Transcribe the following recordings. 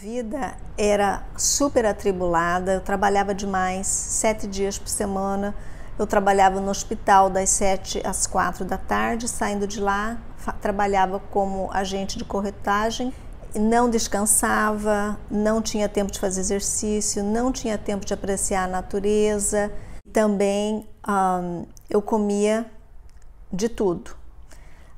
vida era super atribulada, eu trabalhava demais, sete dias por semana. Eu trabalhava no hospital das sete às quatro da tarde, saindo de lá, trabalhava como agente de corretagem. Não descansava, não tinha tempo de fazer exercício, não tinha tempo de apreciar a natureza. Também hum, eu comia de tudo.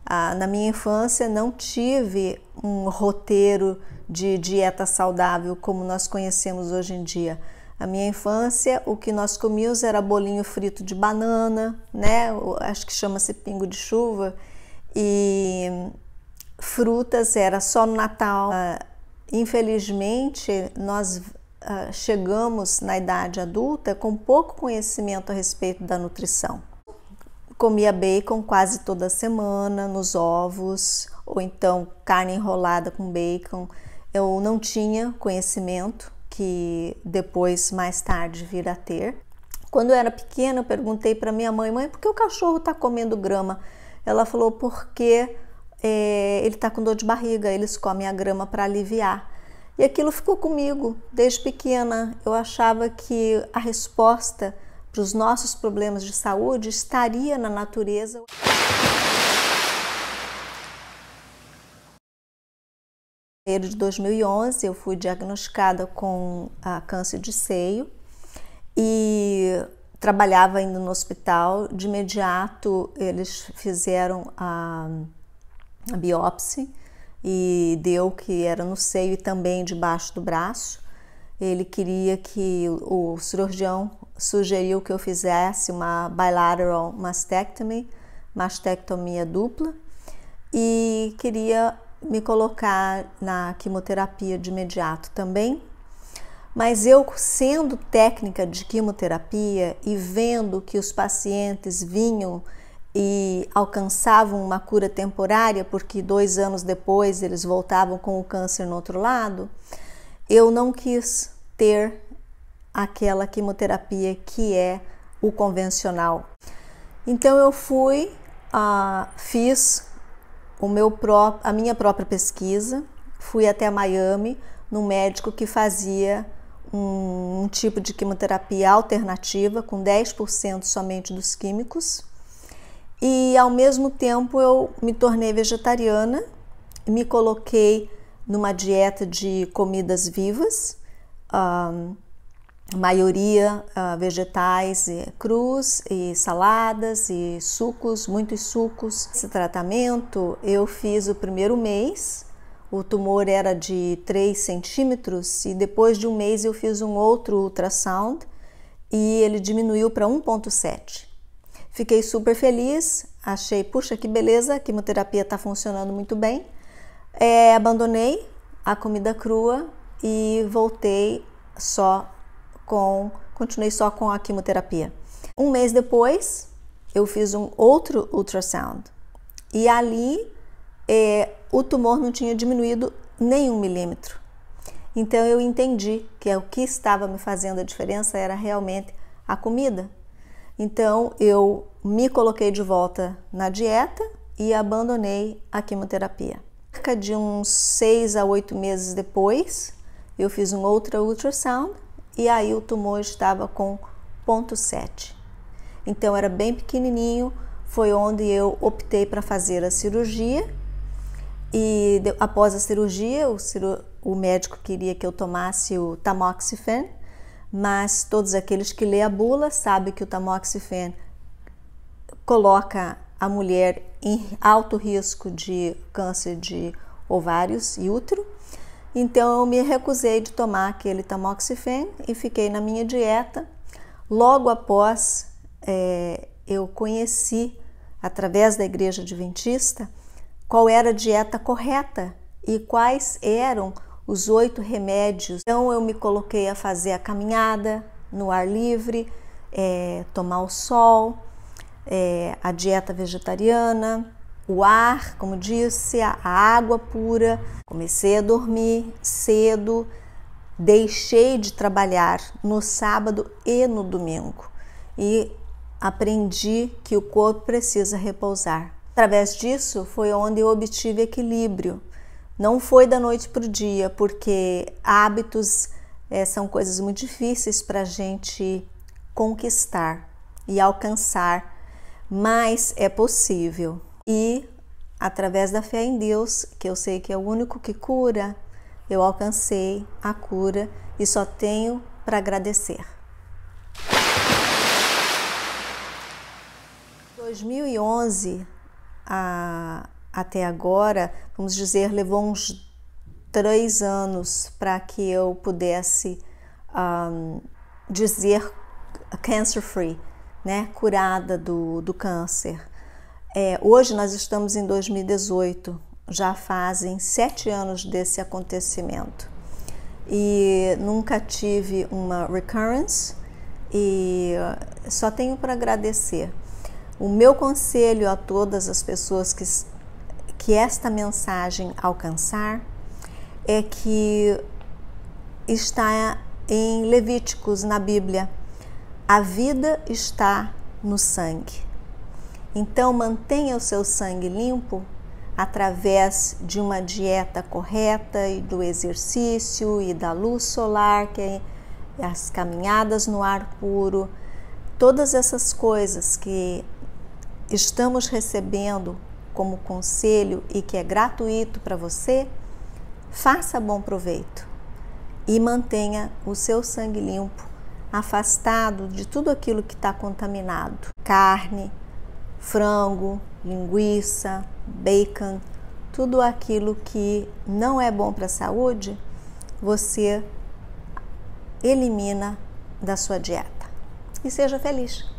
Ah, na minha infância não tive um roteiro de dieta saudável como nós conhecemos hoje em dia. A minha infância, o que nós comíamos era bolinho frito de banana, né? Acho que chama-se pingo de chuva. E frutas era só no Natal. Ah, infelizmente, nós ah, chegamos na idade adulta com pouco conhecimento a respeito da nutrição. Comia bacon quase toda semana, nos ovos, ou então carne enrolada com bacon eu não tinha conhecimento que depois mais tarde virá a ter. Quando eu era pequena, eu perguntei para minha mãe, mãe, por que o cachorro está comendo grama? Ela falou porque é, ele está com dor de barriga, eles comem a grama para aliviar. E aquilo ficou comigo desde pequena. Eu achava que a resposta para os nossos problemas de saúde estaria na natureza. janeiro de 2011 eu fui diagnosticada com ah, câncer de seio e trabalhava ainda no hospital. De imediato eles fizeram a, a biópsia e deu que era no seio e também debaixo do braço. Ele queria que o cirurgião sugeriu que eu fizesse uma bilateral mastectomy, mastectomia dupla, e queria me colocar na quimioterapia de imediato também, mas eu, sendo técnica de quimioterapia e vendo que os pacientes vinham e alcançavam uma cura temporária, porque dois anos depois eles voltavam com o câncer no outro lado, eu não quis ter aquela quimioterapia que é o convencional. Então eu fui, ah, fiz o meu pró a minha própria pesquisa, fui até Miami num médico que fazia um, um tipo de quimioterapia alternativa com 10% somente dos químicos. E ao mesmo tempo eu me tornei vegetariana, me coloquei numa dieta de comidas vivas. Um, maioria uh, vegetais crus e saladas e sucos, muitos sucos. Esse tratamento eu fiz o primeiro mês, o tumor era de 3 centímetros e depois de um mês eu fiz um outro ultrassound e ele diminuiu para 1,7. Fiquei super feliz, achei, puxa, que beleza, a quimioterapia está funcionando muito bem. É, abandonei a comida crua e voltei só com. Continuei só com a quimioterapia. Um mês depois, eu fiz um outro ultrassound. E ali é, o tumor não tinha diminuído nem um milímetro. Então eu entendi que é o que estava me fazendo a diferença era realmente a comida. Então eu me coloquei de volta na dieta e abandonei a quimioterapia. Cerca de uns seis a oito meses depois, eu fiz um outro ultrassound e aí o tumor estava com 0,7. Então era bem pequenininho, foi onde eu optei para fazer a cirurgia. E de, após a cirurgia, o, o, médico queria que eu tomasse o tamoxifen, mas todos aqueles que lê a bula sabem que o tamoxifen coloca a mulher em alto risco de câncer de ovários e útero. Então eu me recusei de tomar aquele tamoxifen e fiquei na minha dieta. Logo após é, eu conheci, através da igreja adventista, qual era a dieta correta e quais eram os oito remédios. Então eu me coloquei a fazer a caminhada no ar livre, é, tomar o sol, é, a dieta vegetariana, o ar, como disse, a água pura. Comecei a dormir cedo, deixei de trabalhar no sábado e no domingo e aprendi que o corpo precisa repousar. Através disso foi onde eu obtive equilíbrio. Não foi da noite para o dia, porque hábitos é, são coisas muito difíceis para a gente conquistar e alcançar, mas é possível. E através da fé em Deus, que eu sei que é o único que cura, eu alcancei a cura e só tenho para agradecer. 2011 a, até agora, vamos dizer, levou uns três anos para que eu pudesse um, dizer cancer free, né? curada do, do câncer. É, hoje nós estamos em 2018, já fazem sete anos desse acontecimento e nunca tive uma recurrence e só tenho para agradecer. O meu conselho a todas as pessoas que, que esta mensagem alcançar é que está em Levíticos, na Bíblia. A vida está no sangue. Então, mantenha o seu sangue limpo através de uma dieta correta e do exercício e da luz solar, que é as caminhadas no ar puro, todas essas coisas que estamos recebendo como conselho e que é gratuito para você, faça bom proveito e mantenha o seu sangue limpo, afastado de tudo aquilo que está contaminado, carne, frango, linguiça, bacon, tudo aquilo que não é bom para a saúde, você elimina da sua dieta. E seja feliz.